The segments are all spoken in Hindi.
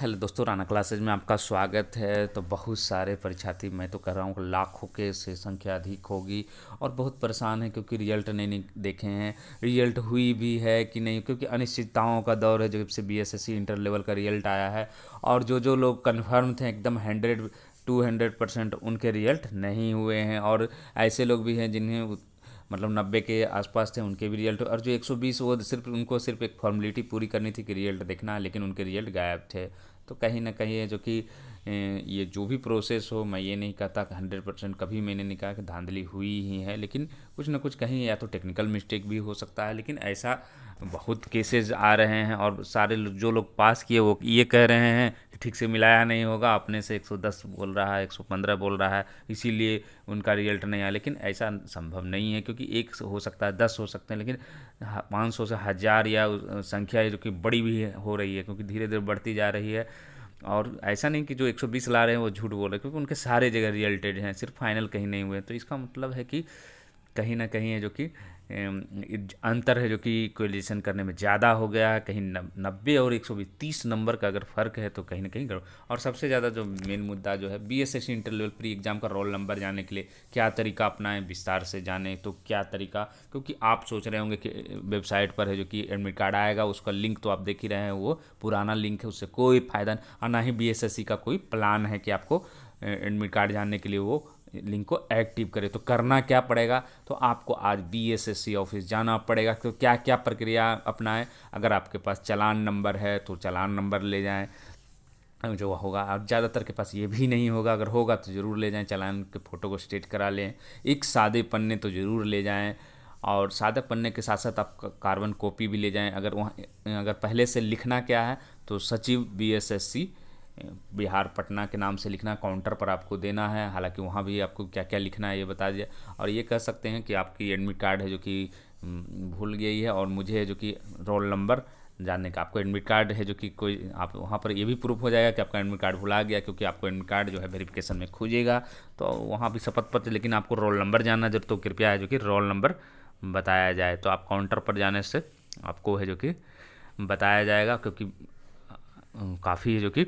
हेलो दोस्तों राना क्लासेज में आपका स्वागत है तो बहुत सारे परीक्षार्थी मैं तो कर रहा हूँ लाखों के से संख्या अधिक होगी और बहुत परेशान है क्योंकि रिजल्ट नहीं, नहीं देखे हैं रिजल्ट हुई भी है कि नहीं क्योंकि अनिश्चितताओं का दौर है जब से बीएसएससी इंटर लेवल का रिजल्ट आया है और जो जो लोग कन्फर्म थे एकदम हंड्रेड टू हंड्रेड परसेंट उनके रिजल्ट नहीं हुए हैं और ऐसे लोग भी हैं जिन्हें मतलब नब्बे के आसपास थे उनके भी रिजल्ट और जो 120 वो सिर्फ उनको सिर्फ एक फॉर्मेलिटी पूरी करनी थी कि रिजल्ट देखना लेकिन उनके रिजल्ट गायब थे तो कहीं ना कहीं है जो कि ये जो भी प्रोसेस हो मैं ये नहीं कहता कि हंड्रेड परसेंट कभी मैंने नहीं कहा कि धांधली हुई ही है लेकिन कुछ ना कुछ कहीं या तो टेक्निकल मिस्टेक भी हो सकता है लेकिन ऐसा बहुत केसेस आ रहे हैं और सारे जो लोग पास किए वो ये कह रहे हैं ठीक से मिलाया नहीं होगा अपने से 110 बोल रहा है 115 बोल रहा है इसीलिए उनका रिजल्ट नहीं आया लेकिन ऐसा संभव नहीं है क्योंकि एक हो सकता है दस हो सकते हैं लेकिन पाँच सौ से हज़ार या संख्या जो कि बड़ी भी हो रही है क्योंकि धीरे धीरे बढ़ती जा रही है और ऐसा नहीं कि जो 120 ला रहे हैं वो झूठ बोल रहे हैं क्योंकि उनके सारे जगह रिजल्टेड हैं सिर्फ फाइनल कहीं नहीं हुए तो इसका मतलब है कि कहीं ना कहीं है जो कि अंतर है जो कि कोलिशन करने में ज़्यादा हो गया है कहीं नब्बे और एक सौ तीस नंबर का अगर फ़र्क है तो कहीं ना कहीं और सबसे ज़्यादा जो मेन मुद्दा जो है B S S inter level pre exam का रोल नंबर जाने के लिए क्या तरीका अपनाएं विस्तार से जाने तो क्या तरीका क्योंकि आप सोच रहे होंगे कि वेबसाइट पर है जो कि एडमिट कार्ड आएगा उसका लिंक तो आप देख ही रहे हैं वो पुराना लिंक है उससे कोई फ़ायदा और ना ही बी का कोई प्लान है कि आपको एडमिट कार्ड जानने के लिए वो लिंक को एक्टिव करें तो करना क्या पड़ेगा तो आपको आज बी ऑफिस जाना पड़ेगा तो क्या क्या प्रक्रिया अपनाएं अगर आपके पास चलान नंबर है तो चलान नंबर ले जाएं जो होगा अब ज़्यादातर के पास ये भी नहीं होगा अगर होगा तो ज़रूर ले जाएं चलान के फ़ोटो को स्टेट करा लें एक सादे पन्ने तो ज़रूर ले जाएं और सादे पन्ने के साथ साथ आप कार्बन कॉपी भी ले जाएं अगर वहाँ अगर पहले से लिखना क्या है तो सचिव B S S C Bihar Patna के नाम से लिखना काउंटर पर आपको देना है हालांकि वहाँ भी आपको क्या क्या लिखना है ये बता दिया और ये कह सकते हैं कि आपकी एडमिट कार्ड है जो कि भूल गई है और मुझे है जो कि रोल नंबर जानने का आपको एडमिट कार्ड है जो कि कोई आप वहाँ पर ये भी प्रूफ हो जाएगा कि आपका एडमिट कार्ड भुला गया क्योंकि आपको एडमिट कार्ड जो है वेरिफिकेशन में खोजेगा तो वहाँ भी शपथ पत्र लेकिन आपको रोल नंबर जानना जब तो कृपया है जो कि रोल नंबर बताया जाए तो आप काउंटर पर जाने से आपको है जो कि बताया जाएगा क्योंकि काफ़ी है जो कि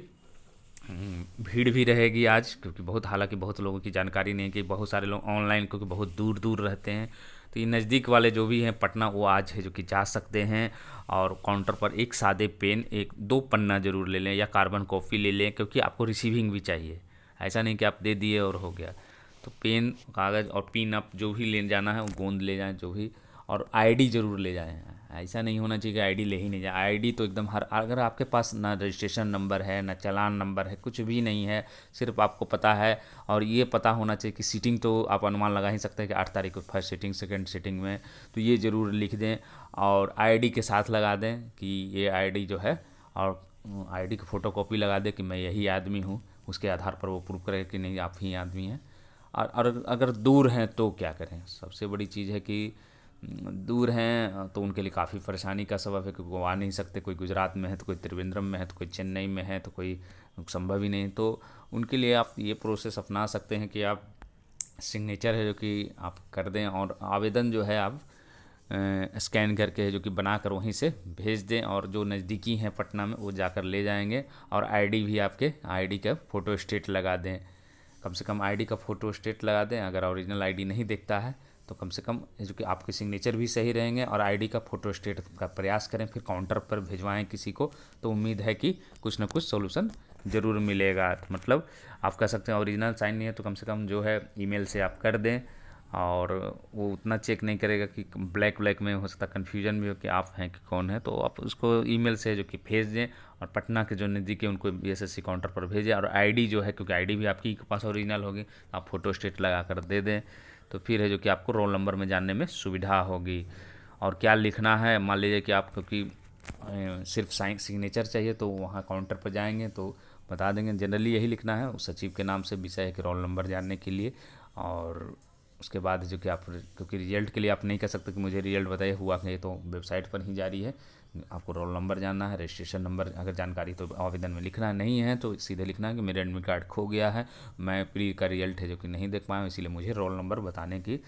भीड़ भी रहेगी आज क्योंकि बहुत हालांकि बहुत लोगों की जानकारी नहीं है कि बहुत सारे लोग ऑनलाइन क्योंकि बहुत दूर दूर रहते हैं तो ये नज़दीक वाले जो भी हैं पटना वो आज है जो कि जा सकते हैं और काउंटर पर एक सादे पेन एक दो पन्ना ज़रूर ले लें या कार्बन कॉपी ले लें क्योंकि आपको रिसीविंग भी चाहिए ऐसा नहीं कि आप दे दिए और हो गया तो पेन कागज़ और पिन अप जो भी ले जाना है वो गोंद ले जाएँ जो भी और आईडी जरूर ले जाएँ ऐसा नहीं होना चाहिए कि आईडी ले ही नहीं जाए आईडी तो एकदम हर अगर आपके पास ना रजिस्ट्रेशन नंबर है ना चलान नंबर है कुछ भी नहीं है सिर्फ आपको पता है और ये पता होना चाहिए कि सीटिंग तो आप अनुमान लगा ही सकते हैं कि आठ तारीख को फर्स्ट सीटिंग सेकेंड सीटिंग में तो ये ज़रूर लिख दें और आई के साथ लगा दें कि ये आई जो है और डी की फ़ोटोकॉपी लगा दें कि मैं यही आदमी हूँ उसके आधार पर वो प्रूव करें कि नहीं आप ही आदमी हैं और अगर दूर हैं तो क्या करें सबसे बड़ी चीज़ है कि दूर हैं तो उनके लिए काफ़ी परेशानी का सबब है क्योंकि वो आ नहीं सकते कोई गुजरात में है तो कोई त्रिवेंद्रम में है तो कोई चेन्नई में है तो कोई संभव ही नहीं तो उनके लिए आप ये प्रोसेस अपना सकते हैं कि आप सिग्नेचर है जो कि आप कर दें और आवेदन जो है आप स्कैन करके जो कि बना कर वहीं से भेज दें और जो नज़दीकी हैं पटना में वो जाकर ले जाएंगे और आईडी भी आपके आईडी का फ़ोटो स्टेट लगा दें कम से कम आईडी का फ़ोटो स्टेट लगा दें अगर ओरिजिनल आईडी नहीं देखता है तो कम से कम जो कि आपके सिग्नेचर भी सही रहेंगे और आईडी का फोटो स्टेट का प्रयास करें फिर काउंटर पर भिजवाएं किसी को तो उम्मीद है कि कुछ ना कुछ सोल्यूशन ज़रूर मिलेगा तो मतलब आप कह सकते हैं ओरिजिनल साइन नहीं है तो कम से कम जो है ईमेल से आप कर दें और वो उतना चेक नहीं करेगा कि ब्लैक ब्लैक में हो सकता कन्फ्यूजन भी हो कि आप हैं कि कौन है तो आप उसको ईमेल से जो कि भेज दें और पटना के जो नज़दीक है उनको बीएसएससी काउंटर पर भेजें और आईडी जो है क्योंकि आईडी भी आपकी के पास ओरिजिनल होगी आप फोटो स्टेट लगा कर दे दें तो फिर है जो कि आपको रोल नंबर में जानने में सुविधा होगी और क्या लिखना है मान लीजिए कि आप क्योंकि सिर्फ साइन सिग्नेचर चाहिए तो वहाँ काउंटर पर जाएंगे तो बता देंगे जनरली यही लिखना है उस सचिव के नाम से विषय के रोल नंबर जानने के लिए और उसके बाद जो कि आप क्योंकि रिजल्ट के लिए आप नहीं कह सकते कि मुझे रिजल्ट बताइए हुआ कि तो वेबसाइट पर ही जारी है आपको रोल नंबर जानना है रजिस्ट्रेशन नंबर अगर जानकारी तो आवेदन में लिखना नहीं है तो सीधे लिखना है कि मेरा एडमिट कार्ड खो गया है मैं प्री का रिजल्ट है जो कि नहीं देख पाया हूँ इसीलिए मुझे रोल नंबर बताने की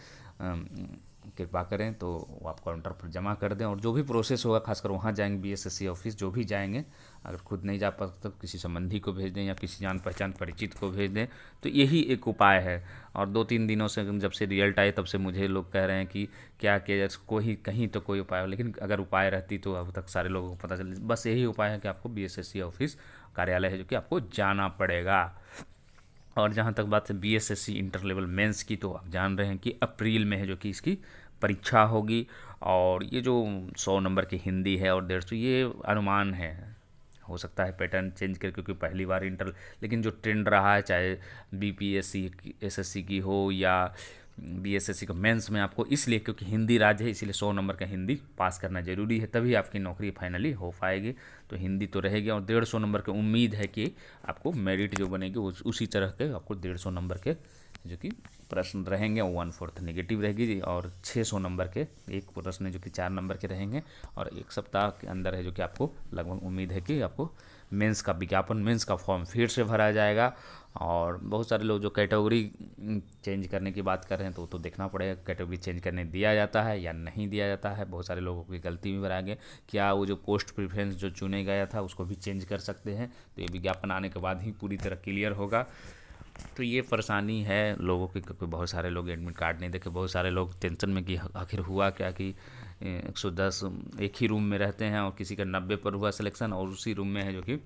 कृपा करें तो वो आप काउंटर पर जमा कर दें और जो भी प्रोसेस होगा खासकर वहाँ जाएंगे बीएसएससी ऑफिस जो भी जाएंगे अगर खुद नहीं जा पाते तो किसी संबंधी को भेज दें या किसी जान पहचान परिचित को भेज दें तो यही एक उपाय है और दो तीन दिनों से जब से रिजल्ट आए तब से मुझे लोग कह रहे हैं कि क्या किया कोई कहीं तो कोई उपाय हो लेकिन अगर उपाय रहती तो अब तक सारे लोगों को पता चल बस यही उपाय है कि आपको बी ऑफिस कार्यालय है जो कि आपको जाना पड़ेगा और जहाँ तक बात है B S S C inter level mains की तो आप जान रहे हैं कि अप्रैल में है जो कि इसकी परीक्षा होगी और ये जो सौ नंबर की हिंदी है और डेढ़ सौ ये अनुमान है हो सकता है पैटर्न चेंज कर क्योंकि पहली बार इंटर लेकिन जो ट्रेंड रहा है चाहे B P S C S S C की हो या बी एस एस सी का मेंस में आपको इसलिए क्योंकि हिंदी राज्य है इसीलिए सौ नंबर का हिंदी पास करना जरूरी है तभी आपकी नौकरी फाइनली हो पाएगी तो हिंदी तो रहेगी और डेढ़ सौ नंबर के उम्मीद है कि आपको मेरिट जो बनेगी उस, उसी तरह के आपको डेढ़ सौ नंबर के जो कि प्रश्न रहेंगे वन फोर्थ नेगेटिव रहेगी और छः सौ नंबर के एक प्रश्न जो कि चार नंबर के रहेंगे और एक सप्ताह के अंदर है जो कि आपको लगभग उम्मीद है कि आपको मेंस का विज्ञापन मेंस का फॉर्म फिर से भरा जाएगा और बहुत सारे लोग जो कैटेगरी चेंज करने की बात कर रहे हैं तो तो देखना पड़ेगा कैटेगरी चेंज करने दिया जाता है या नहीं दिया जाता है बहुत सारे लोगों की गलती भी बनाएंगे क्या वो जो पोस्ट प्रिफ्रेंस जो चुने गया था उसको भी चेंज कर सकते हैं तो ये विज्ञापन आने के बाद ही पूरी तरह क्लियर होगा तो ये परेशानी है लोगों के क्योंकि बहुत सारे लोग एडमिट कार्ड नहीं देखे बहुत सारे लोग टेंशन में कि आखिर हुआ क्या कि एक सौ दस एक ही रूम में रहते हैं और किसी का नब्बे पर हुआ सिलेक्शन और उसी रूम में है जो कि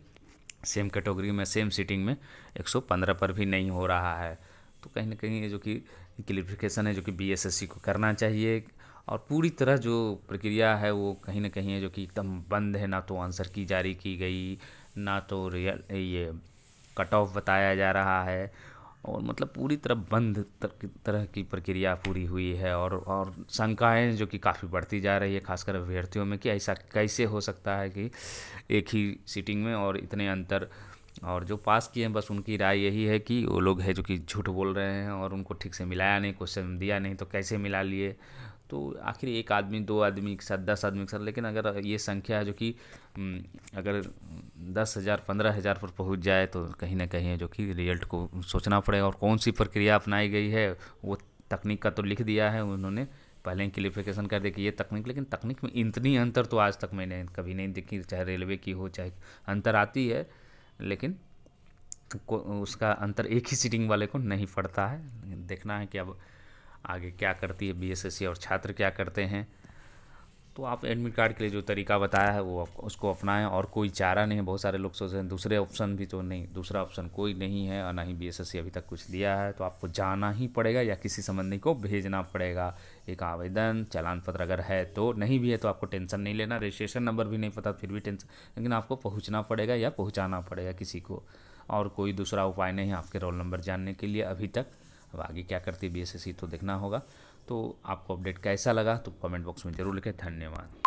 सेम कैटेगरी में सेम सीटिंग में एक सौ पंद्रह पर भी नहीं हो रहा है तो कहीं ना कहीं ये जो कि क्लिफिकेशन है जो कि बी को करना चाहिए और पूरी तरह जो प्रक्रिया है वो कहीं ना कहीं है जो कि एकदम बंद है ना तो आंसर की जारी की गई ना तो रियल ये कट ऑफ बताया जा रहा है और मतलब पूरी तरह बंद तरह की प्रक्रिया पूरी हुई है और और शंकाएँ जो कि काफ़ी बढ़ती जा रही है खासकर अभ्यर्थियों में कि ऐसा कैसे हो सकता है कि एक ही सीटिंग में और इतने अंतर और जो पास किए हैं बस उनकी राय यही है कि वो लोग है जो कि झूठ बोल रहे हैं और उनको ठीक से मिलाया नहीं क्वेश्चन दिया नहीं तो कैसे मिला लिए तो आखिर एक आदमी दो आदमी के साथ दस आदमी के साथ लेकिन अगर ये संख्या है जो कि अगर दस हज़ार पंद्रह हज़ार पर पहुंच जाए तो कहीं ना कहीं जो कि रिजल्ट को सोचना पड़ेगा और कौन सी प्रक्रिया अपनाई गई है वो तकनीक का तो लिख दिया है उन्होंने पहले ही क्लिफिकेशन कर दिया कि ये तकनीक लेकिन तकनीक में इतनी अंतर तो आज तक मैंने कभी नहीं देखी चाहे रेलवे की हो चाहे अंतर आती है लेकिन उसका अंतर एक ही सीटिंग वाले को नहीं पड़ता है देखना है कि अब आगे क्या करती है बी और छात्र क्या करते हैं तो आप एडमिट कार्ड के लिए जो तरीका बताया है वो उसको अपनाएं और कोई चारा नहीं है बहुत सारे लोग सोच रहे हैं दूसरे ऑप्शन भी तो नहीं दूसरा ऑप्शन कोई नहीं है और ना ही बी अभी तक कुछ दिया है तो आपको जाना ही पड़ेगा या किसी संबंधी को भेजना पड़ेगा एक आवेदन चालान पत्र अगर है तो नहीं भी है तो आपको टेंशन नहीं लेना रजिस्ट्रेशन नंबर भी नहीं पता तो फिर भी टेंशन लेकिन आपको पहुँचना पड़ेगा या पहुँचाना पड़ेगा किसी को और कोई दूसरा उपाय नहीं है आपके रोल नंबर जानने के लिए अभी तक अब आगे क्या करती है बी तो देखना होगा तो आपको अपडेट कैसा लगा तो कमेंट बॉक्स में ज़रूर लिखें धन्यवाद